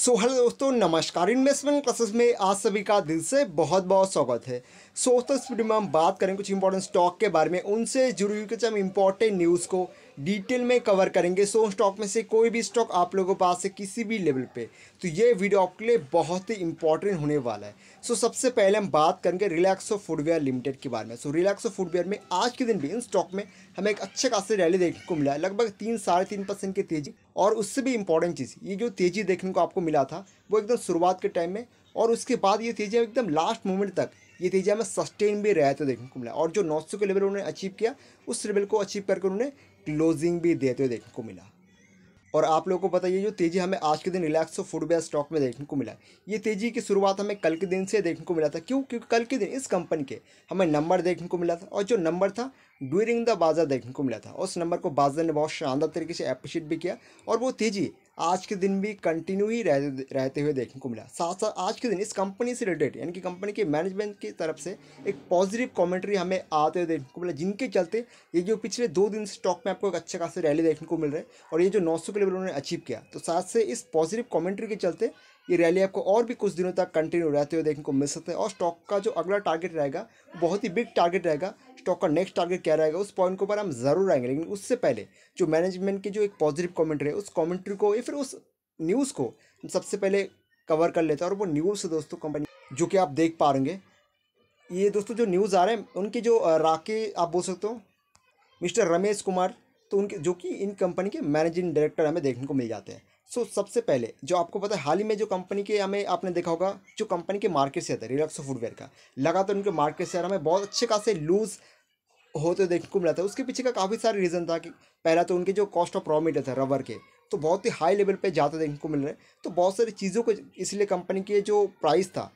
सो so, hello दोस्तों नमस्कार investment classes में आज सभी का दिल से बहुत बहुत स्वागत है सो दोस्तों इस वीडियो में हम बात करें कुछ इंपॉर्टेंट स्टॉक के बारे में उनसे जुड़ी हुई कुछ हम इंपॉर्टेंट न्यूज़ को डिटेल में कवर करेंगे सो स्टॉक में से कोई भी स्टॉक आप लोगों के पास है किसी भी लेवल पे तो ये वीडियो आपके लिए बहुत ही इंपॉर्टेंट होने वाला है सो सबसे पहले हम बात करेंगे रिलैक्सो फूडवेयर लिमिटेड के बारे में सो रिलैक्सो फूडवेयर में आज के दिन भी इन स्टॉक में हमें एक अच्छे खासे रैली देखने को मिला है लगभग तीन साढ़े तीन परसेंट की तेज़ी और उससे भी इंपॉर्टेंट चीज़ ये जो तेज़ी देखने को आपको मिला था वो एकदम शुरुआत के टाइम में और उसके बाद ये तेज़ी एकदम लास्ट मोमेंट तक ये तेजी हमें सस्टेन भी रहा तो देखने को मिला और जो नौ के लेवल उन्होंने अचीव किया उस लेवल को अचीव करके उन्होंने क्लोजिंग भी देते हुए देखने को मिला और आप लोगों को बताइए जो तेज़ी हमें आज के दिन रिलैक्सो फूडवेयर स्टॉक में देखने को मिला ये तेज़ी की शुरुआत हमें कल के दिन से देखने को मिला था क्यों क्योंकि कल के दिन इस कंपनी के हमें नंबर देखने को मिला था और जो नंबर था ड्यूरिंग द बाजार देखने को मिला था उस नंबर को बाजार ने बहुत शानदार तरीके से अप्रिशिएट भी किया और वो तेज़ी आज के दिन भी कंटिन्यू ही रह, रहते हुए देखने को मिला साथ साथ आज के दिन इस कंपनी से रिलेटेड यानी कि कंपनी के मैनेजमेंट की तरफ से एक पॉजिटिव कमेंट्री हमें आते हुए देखने को मिला जिनके चलते ये जो पिछले दो दिन स्टॉक में आपको एक अच्छा खासा रैली देखने को मिल रहा है और ये जो नौ सौ के लेवल उन्होंने अचीव किया तो साथ से इस पॉजिटिव कॉमेंट्री के चलते ये रैली आपको और भी कुछ दिनों तक कंटिन्यू रहते हुए देखने को मिल सकते हैं और स्टॉक का जो अगला टारगेट रहेगा बहुत ही बिग टारगेट रहेगा स्टॉक का नेक्स्ट टारगेट क्या रहेगा उस पॉइंट के ऊपर हम जरूर आएंगे लेकिन उससे पहले जो मैनेजमेंट की जो एक पॉजिटिव कॉमेंट्री है उस कॉमेंट्री को या फिर उस न्यूज़ को हम सबसे पहले कवर कर लेते हैं और वो न्यूज़ दोस्तों कंपनी जो कि आप देख पा रहे ये दोस्तों जो न्यूज़ आ रहे हैं उनके जो राके आप बोल सकते हो मिस्टर रमेश कुमार तो उनके जो कि इन कंपनी के मैनेजिंग डायरेक्टर हमें देखने को मिल जाते हैं सो so, सबसे पहले जो आपको पता है हाल ही में जो कंपनी के हमें आपने देखा होगा जो कंपनी के मार्केट शेयर थे रिलैक्सो फुटवेयर का लगातार उनके मार्केट शेयर हमें बहुत अच्छे खासे लूज़ होते देखने को मिला था उसके पीछे का काफ़ी सारे रीज़न था कि पहला तो उनके जो कॉस्ट ऑफ रॉ था रबर के तो बहुत ही हाई लेवल पे ज़्यादा देखने को मिल रहे तो बहुत सारी चीज़ों को इसलिए कंपनी के जो प्राइस था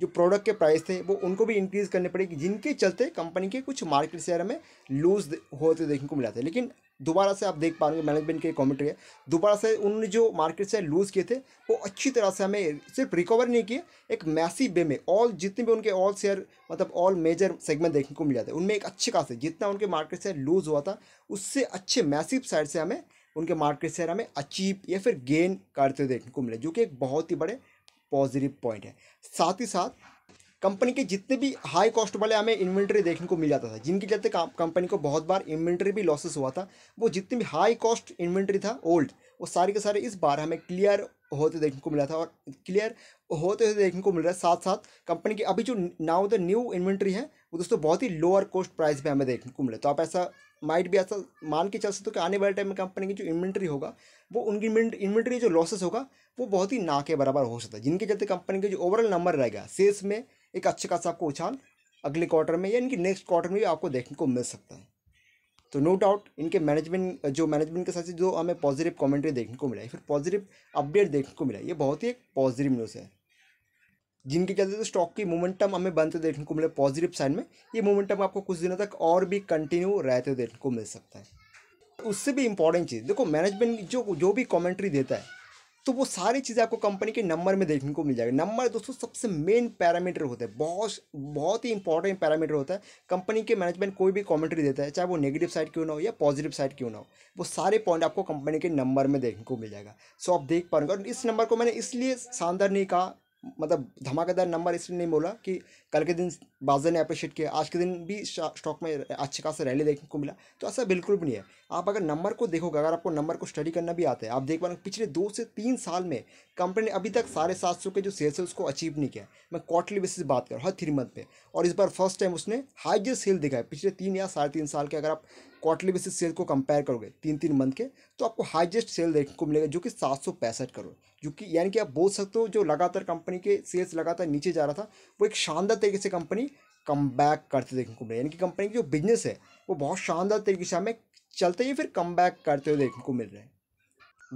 जो प्रोडक्ट के प्राइस थे वो उनको भी इंक्रीज़ करने पड़ेगी जिनके चलते कंपनी के कुछ मार्केट शेयर में लूज़ होते देखने को मिला था लेकिन दोबारा से आप देख पा रहे हो मैनेजमेंट के कॉमेंट्री है दोबारा से उन्होंने जो मार्केट से लूज़ किए थे वो अच्छी तरह से हमें सिर्फ रिकवर नहीं किए एक मैसी वे में ऑल जितने भी उनके ऑल शेयर मतलब ऑल मेजर सेगमेंट देखने को मिल जाते हैं उनमें एक अच्छे खास जितना उनके मार्केट शेयर लूज़ हुआ था उससे अच्छे मैसिव साइड से हमें उनके मार्केट शेयर हमें अचीव या फिर गेन करते देखने को मिले जो कि एक बहुत ही बड़े पॉजिटिव पॉइंट है साथ ही साथ कंपनी के जितने भी हाई कॉस्ट वाले हमें इन्वेंट्री देखने को मिल जाता था जिनके चलते कंपनी को बहुत बार इन्वेंट्री भी लॉसेस हुआ था वो जितने भी हाई कॉस्ट इन्वेंट्री था ओल्ड वो सारे के सारे इस बार हमें क्लियर होते देखने को मिला था और क्लियर होते हुए देखने को मिल रहा है साथ साथ कंपनी की अभी जो नाउ द न्यू इन्वेंट्री है वो दोस्तों बहुत ही लोअर कॉस्ट प्राइस में हमें देखने को मिले तो आप ऐसा माइट भी ऐसा मान के चल सकते हो कि आने वाले टाइम में कंपनी की जो इन्वेंट्री होगा वो उनकी इन्वेंट्री जो लॉसेस होगा वो बहुत ही ना के बराबर हो सकता है जिनके चलते कंपनी का जो ओवरऑल नंबर रहेगा सेल्स में एक अच्छे खासा आपको उछाल अगले क्वार्टर में यानी कि नेक्स्ट क्वार्टर में भी आपको देखने को मिल सकता है तो नो डाउट इनके मैनेजमेंट जो मैनेजमेंट के साथ जो हमें पॉजिटिव कमेंट्री देखने को मिला है फिर पॉजिटिव अपडेट देखने को मिला ये बहुत ही एक पॉजिटिव न्यूज़ है जिनके चलते तो स्टॉक की मोमेंटम हमें बनते देखने को मिले पॉजिटिव साइन में ये मोमेंटम आपको कुछ दिनों तक और भी कंटिन्यू रहते देखने को मिल सकता है उससे भी इंपॉर्टेंट चीज़ देखो मैनेजमेंट जो जो भी कॉमेंट्री देता है तो वो सारी चीज़ें आपको कंपनी के नंबर में देखने को मिल जाएगा नंबर दोस्तों सबसे मेन पैरामीटर होता है बहुत बहुत ही इंपॉर्टेंट पैरामीटर होता है कंपनी के मैनेजमेंट कोई भी कमेंट्री देता है चाहे वो नेगेटिव साइड क्यों ना हो या पॉजिटिव साइड क्यों ना हो वो सारे पॉइंट आपको कंपनी के नंबर में देखने को मिल जाएगा सो आप देख पाएंगे और इस नंबर को मैंने इसलिए शानदार नहीं कहा मतलब धमाकेदार नंबर इसलिए नहीं बोला कि कल के दिन बाजार ने अप्रिशिएट किया आज के दिन भी स्टॉक में अच्छे खासा रैली देखने को मिला तो ऐसा बिल्कुल भी नहीं है आप अगर नंबर को देखोगे अगर आपको नंबर को स्टडी करना भी आता है आप देख पा रहे पिछले दो से तीन साल में कंपनी ने अभी तक साढ़े सात सौ के जो सेल्स है उसको अचीव नहीं किया मैं क्वार्टरली बेसिस बात कर हर थ्री मंथ पर और इस बार फर्स्ट टाइम उसने हाइजेस्ट सेल दिखाया पिछले तीन या साढ़े तीन साल के अगर आप क्वार्टरली बेसिस सेल को कंपेयर करोगे तीन तीन मंथ के तो आपको हाईएस्ट सेल देखने को मिलेगा जो कि सात सौ पैंसठ करोड़ जो कि यानी कि आप बोल सकते हो जो लगातार कंपनी के सेल्स लगातार नीचे जा रहा था वो एक शानदार तरीके से कंपनी कम बैक करते देखने को मिले यानी कि कंपनी की जो बिजनेस है वो बहुत शानदार तरीके से हमें चलते ही फिर कम बैक करते हुए देखने को मिल रहे हैं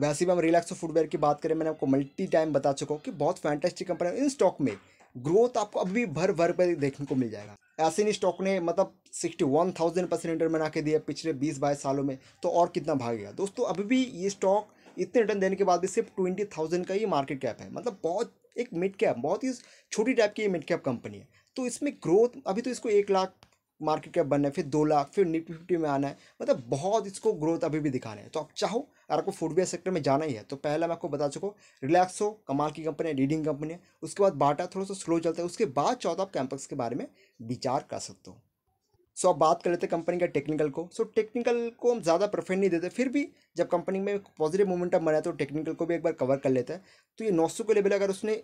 वैसे भी हम रिलैक्सो फुटवेयर की बात करें मैंने आपको मल्टी टाइम बता चुका हूँ कि बहुत फैंटेस्टिक कंपनी है इन स्टॉक में ग्रोथ आपको अभी भर भर पर देखने को मिल जाएगा ऐसे नहीं स्टॉक ने मतलब sixty one thousand percent return बना के दिया पिछले बीस बाईस सालों में तो और कितना भागेगा दोस्तों अभी भी ये स्टॉक इतने रिटर्न देने के बाद भी सिर्फ ट्वेंटी थाउजेंड का ये मार्केट कैप है मतलब बहुत एक मिड कैप बहुत ही छोटी टाइप की मिड कैप कंपनी है तो इसमें ग्रोथ अभी तो इसको एक लाख मार्केट कैप बनना है फिर दो लाख फिर निफ्टी फिफ्टी में आना है मतलब बहुत इसको ग्रोथ अभी भी दिखाना है तो आप चाहो अगर आपको फूडवेयर सेक्टर में जाना ही है तो पहला मैं आपको बता चुका रिलैक्स हो कमाल की कंपनी है लीडिंग कंपनी है उसके बाद बाटा थोड़ा सा स्लो चलता है उसके बाद चौथा आप कैंपस के बारे में विचार कर सकते हो सो आप बात कर लेते हैं कंपनी का टेक्निकल को सो टेक्निकल को हम ज़्यादा प्रेफर नहीं देते फिर भी जब कंपनी में पॉजिटिव मोमेंटम बना है तो टेक्निकल को भी एक बार कवर कर लेते हैं तो ये नौ सौ के लेवल अगर उसने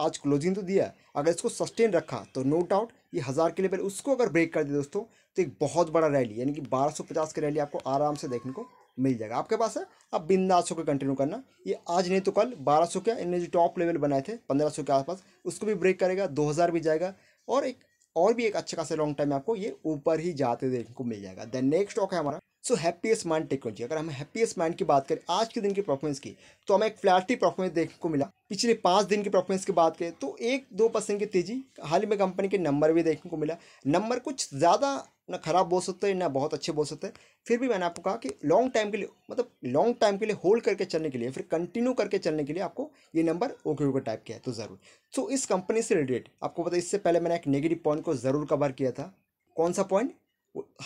आज क्लोजिंग तो दिया अगर इसको सस्टेन रखा तो नो डाउट ये हज़ार के लेवल उसको अगर ब्रेक कर दे दोस्तों तो एक बहुत बड़ा रैली यानी कि 1250 की रैली आपको आराम से देखने को मिल जाएगा आपके पास है अब बिंदास होकर कंटिन्यू करना ये आज नहीं तो कल 1200 के इन्हें जो टॉप लेवल बनाए थे 1500 के आसपास उसको भी ब्रेक करेगा 2000 भी जाएगा और एक और भी एक अच्छा खासा लॉन्ग टाइम आपको ये ऊपर ही जाते देखने को मिल जाएगा देन नेक्स्ट स्टॉक है हमारा सो हैप्पीएस्ट माइंड टेक्नोलॉजी अगर हम हैप्पीएस्ट माइंड की बात करें आज के दिन की परफॉर्मेंस की तो हमें एक फ्लैटी परफॉर्मेंस देखने को मिला पिछले पाँच दिन की परफॉर्मेंस की बात करें तो एक दो परसेंट की तेज़ी हाल ही में कंपनी के नंबर भी देखने को मिला नंबर कुछ ज़्यादा ना ख़राब बोल सकते हैं ना बहुत अच्छे बोल सकते हैं फिर भी मैंने आपको कहा कि लॉन्ग टाइम के लिए मतलब लॉन्ग टाइम के लिए होल्ड करके चलने के लिए फिर कंटिन्यू करके चलने के लिए आपको ये नंबर ओके ओके टाइप किया है तो ज़रूर सो इस कंपनी से रिलेटेड आपको पता इससे पहले मैंने एक नेगेटिव पॉइंट को ज़रूर कवर किया था कौन सा पॉइंट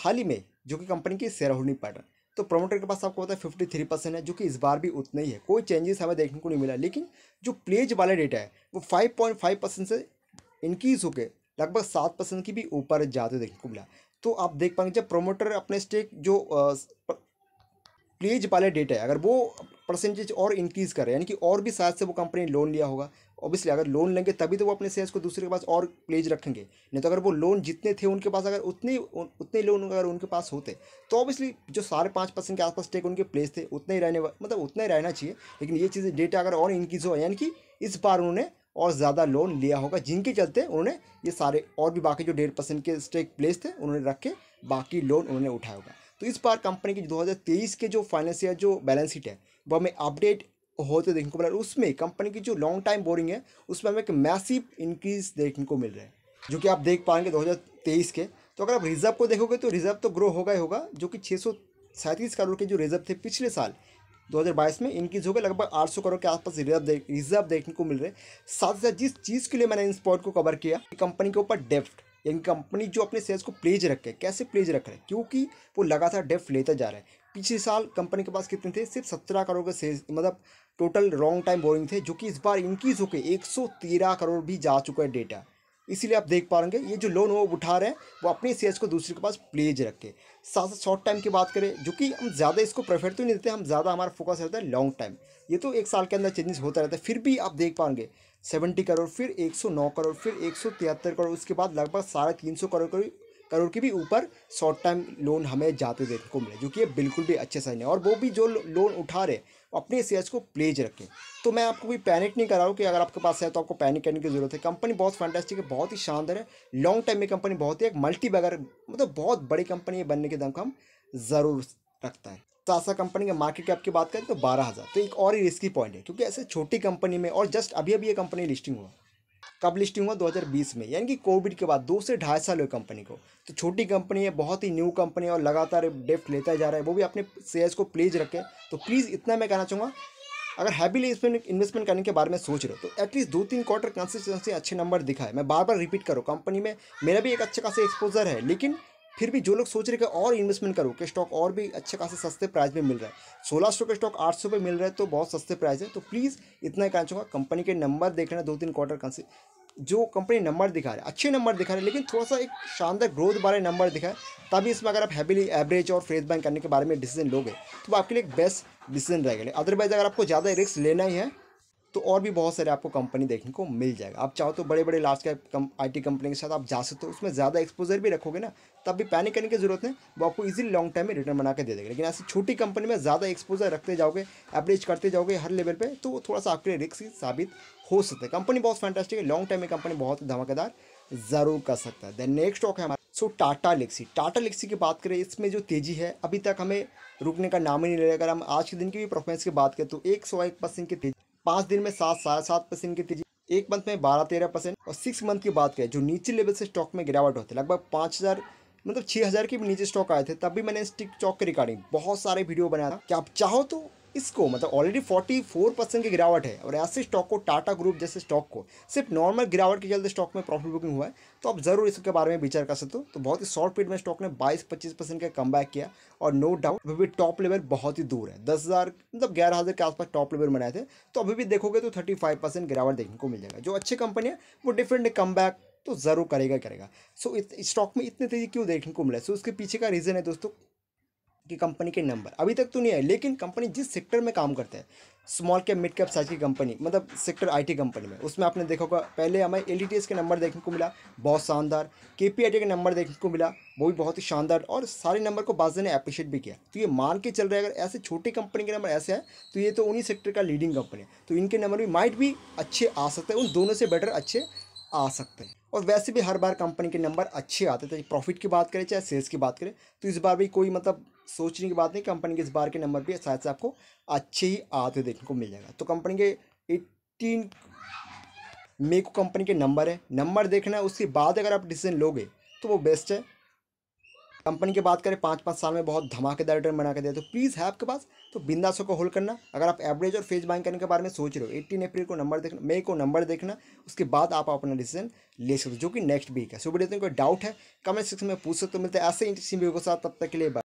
हाल ही में जो कि कंपनी की शेयर होल्डिंग पैटर्न तो प्रोमोटर के पास आपको पता है फिफ्टी थ्री परसेंट है जो कि इस बार भी उतना ही है कोई चेंजेस हमें देखने को नहीं मिला लेकिन जो प्लेज वाला डेटा है वो फाइव पॉइंट फाइव परसेंट से इंक्रीज होकर लगभग सात परसेंट की भी ऊपर जाते देखने को मिला तो आप देख पाएंगे जब प्रोमोटर अपने स्टेक जो प्लेज वाले डेटा है अगर वो परसेंटेज और इंक्रीज़ करें यानी कि और भी शायद से वो कंपनी लोन लिया होगा ऑब्वियसली अगर लोन लेंगे तभी तो वो अपने शेयर्स को दूसरे के पास और प्लेज रखेंगे नहीं तो अगर वो लोन जितने थे उनके पास अगर उतने उतने लोन अगर उनके पास होते तो ऑब्वियसली जो सारे पाँच परसेंट के आसपास टेक उनके प्लेस थे उतने ही रहने मतलब उतना ही रहना चाहिए लेकिन ये चीज़ें डेटा अगर और इंक्रीज़ हो यानी कि इस बार उन्होंने और ज़्यादा लोन लिया होगा जिनके चलते उन्होंने ये सारे और भी बाकी जो डेढ़ परसेंट के स्टेक प्लेस थे उन्होंने रख के बाकी लोन उन्होंने उठाया होगा तो इस बार कंपनी की 2023 के जो फाइनेंशियल जो बैलेंस शीट है वो हमें अपडेट होते देखने को मिल रहा है उसमें कंपनी की जो लॉन्ग टाइम बोरिंग है उसमें हमें एक मैसिव इंक्रीज देखने को मिल रहा है जो कि आप देख पाएंगे दो के तो अगर आप रिजर्व को देखोगे तो रिजर्व तो ग्रो होगा ही होगा जो कि छः करोड़ के जो रिजर्व थे पिछले साल 2022 में इंक्रीज हो गए लगभग 800 करोड़ के आसपास रिजर्व देख, रिजर्व देखने को मिल रहे साथ ही साथ जिस चीज़ के लिए मैंने इस पॉइंट को कवर किया कंपनी के ऊपर डेफ्ट यानी कंपनी जो अपने शेयर्स को प्लेज रखे कैसे प्लेज रख रहे हैं क्योंकि वो लगातार डेफ्ट लेता जा रहा है पिछले साल कंपनी के पास कितने थे सिर्फ सत्रह करोड़ के सेल्स मतलब टोटल रॉन्ग टाइम बोरिंग थे जो कि इस बार इंक्रीज होकर एक सौ तेरह करोड़ भी जा चुका है डेटा इसीलिए आप देख पाएंगे ये जो लोन वो उठा रहे हैं वो अपने शेयर्स को दूसरे के पास प्लेज के साथ साथ शॉर्ट टाइम की बात करें जो कि हम ज़्यादा इसको प्रेफर तो नहीं देते हम ज़्यादा हमारा फोकस रहता है लॉन्ग टाइम ये तो एक साल के अंदर चेंजेस होता रहता है फिर भी आप देख पाएंगे सेवेंटी करोड़ फिर एक सौ नौ करोड़ फिर एक सौ तिहत्तर करोड़ उसके बाद लगभग साढ़े तीन सौ करोड़ करोड़ के भी ऊपर शॉर्ट टर्म लोन हमें जाते देखने को मिले जो कि बिल्कुल भी अच्छे साइन है और वो भी जो लोन उठा रहे अपने शेयर्स को प्लेज रखें तो मैं आपको भी पैनिक नहीं कर रहा हूँ कि अगर आपके पास है तो आपको पैनिक करने की जरूरत है कंपनी बहुत फैंटेस्टिक है बहुत ही शानदार है लॉन्ग टाइम में कंपनी बहुत ही एक मल्टी बैगर मतलब बहुत बड़ी कंपनी है बनने के दम हम ज़रूर रखता है टासा तो कंपनी का मार्केट कैप की बात करें तो बारह हज़ार तो एक और ही रिस्की पॉइंट है क्योंकि ऐसे छोटी कंपनी में और जस्ट अभी अभी ये कंपनी लिस्टिंग हुआ कब लिस्टिंग हुआ 2020 में यानी कि कोविड के बाद दो से ढाई साल हुए कंपनी को तो छोटी कंपनी है बहुत ही न्यू कंपनी है और लगातार डेफ्ट लेता जा रहा है वो भी अपने शेयर्स को प्लीज रखें तो प्लीज़ इतना मैं कहना चाहूँगा अगर हैवीली इन्वेस्टमेंट करने के बारे में सोच रहे हो तो एटलीस्ट दो तीन क्वार्टर कंसिस्टेंसी अच्छे नंबर दिखा है मैं बार बार रिपीट करूँ कंपनी में मेरा भी एक अच्छे खासा एक्सपोजर है लेकिन फिर भी जो लोग सोच रहे कि और इन्वेस्टमेंट करो कि स्टॉक और भी अच्छे खासे सस्ते प्राइस में मिल रहा है सोलह सौ का स्टॉक आठ सौ पर मिल रहा है तो बहुत सस्ते प्राइस है तो प्लीज़ इतना कहना चाहूँगा कंपनी के नंबर देख लेना दो तीन क्वार्टर कंसे जो कंपनी नंबर दिखा रहा है अच्छे नंबर दिखा रहे हैं लेकिन थोड़ा सा एक शानदार ग्रोथ बारे नंबर दिखा है तभी इसमें अगर आप हैवीली एवरेज और फ्रेस बैंक करने के बारे में डिसीजन लोगे तो आपके लिए एक बेस्ट डिसीजन रहेगा अदरवाइज अगर आपको ज़्यादा रिस्क लेना ही है तो और भी बहुत सारे आपको कंपनी देखने को मिल जाएगा आप चाहो तो बड़े बड़े large cap I T company के साथ आप जा सकते हो उसमें ज़्यादा एक्सपोजर भी रखोगे ना तब भी पैनिक करने की जरूरत है वो आपको इजीली लॉन्ग टाइम में रिटर्न बना के दे देगा लेकिन ऐसी छोटी कंपनी में ज़्यादा एक्सपोजर रखते जाओगे एवरेज करते जाओगे हर लेवल पर तो थोड़ा सा आपके लिए रिक्स साबित हो सकता है कंपनी बहुत फैंटास्टिक है लॉन्ग टाइम में कंपनी बहुत धमाकेदार ज़रूर कर सकता है देन नेक्स्ट स्टॉक है हमारा सो टाटा लिक्सी टाटा लिक्सी की बात करें इसमें जो तेज़ी है अभी तक हमें रुकने का नाम ही नहीं ले रहा अगर हम आज के दिन की भी परफॉर्मेंस की बात करें तो एक सौ एक परसेंट की तेजी पांच दिन में सात साढ़े सात परसेंट की तेजी एक मंथ में बारह तेरह परसेंट और सिक्स मंथ की बात करें जो नीचे लेवल से स्टॉक में गिरावट होती लगभग पांच हज़ार मतलब छह हज़ार के भी नीचे स्टॉक आए थे तब भी मैंने स्टिक चौक के रिकॉर्डिंग बहुत सारे वीडियो बनाया था कि आप चाहो तो इसको मतलब ऑलरेडी 44 परसेंट की गिरावट है और ऐसे स्टॉक को टाटा ग्रुप जैसे स्टॉक को सिर्फ नॉर्मल गिरावट के चलते स्टॉक में प्रॉफिट बुकिंग हुआ है तो आप ज़रूर इसके बारे में विचार कर सकते हो तो बहुत ही शॉर्ट पीरियड में स्टॉक ने बाईस पच्चीस परसेंट का कम किया और नो डाउट अभी भी टॉप लेवल बहुत ही दूर है दस हज़ार मतलब ग्यारह हज़ार के आसपास टॉप लेवल बनाए थे तो अभी भी देखोगे तो थर्टी फाइव परसेंट गिरावट देखने को मिल जाएगा जो अच्छी कंपनी है वो डिफरेंट कम बैक तो ज़रूर करेगा करेगा सो so, स्टॉक में इतनी तेज़ी क्यों देखने को मिला सो so, उसके पीछे का रीज़न है दोस्तों की कंपनी के नंबर अभी तक तो नहीं है लेकिन कंपनी जिस सेक्टर में काम करते हैं small cap mid cap size की कंपनी मतलब सेक्टर आईटी कंपनी में उसमें आपने देखा होगा पहले हमें एल e के नंबर देखने को मिला बहुत शानदार के के नंबर देखने को मिला वो भी बहुत ही शानदार और सारे नंबर को बाजे ने अप्रिशिएट भी किया तो ये मान के चल रहा है अगर ऐसे छोटी कंपनी के नंबर ऐसे हैं तो ये तो उन्हीं सेक्टर का लीडिंग कंपनी है तो इनके नंबर भी माइट भी अच्छे आ सकते हैं उन दोनों से बेटर अच्छे आ सकते हैं और वैसे भी हर बार कंपनी के नंबर अच्छे आते थे तो प्रॉफिट की बात करें चाहे सेल्स की बात करें तो इस बार भी कोई मतलब सोचने की बात नहीं कंपनी के इस बार के नंबर पर शायद से आपको अच्छे ही आते देखने को मिल जाएगा तो कंपनी के एट्टीन मे को कंपनी के नंबर है नंबर देखना है उसके बाद अगर आप डिसीजन लोगे तो वो बेस्ट है कंपनी की बात करें पाँच पाँच साल में बहुत धमाकेदार रिटर्न बना के दिया तो प्लीज़ है आपके पास तो बिंदास को होल्ड करना अगर आप एवरेज और फेज बाइंग करने के बारे में सोच रहे हो एट्टीन अप्रैल को नंबर देखना मई को नंबर देखना उसके बाद आप अपना डिसीजन ले सकते हो जो कि नेक्स्ट वीक है सो वीडियो कोई डाउट है कमेंट सेक्शन में पूछ सकते हो मिलते हैं ऐसे इंटरेस्टिंग वीडियो के साथ तब तक के लिए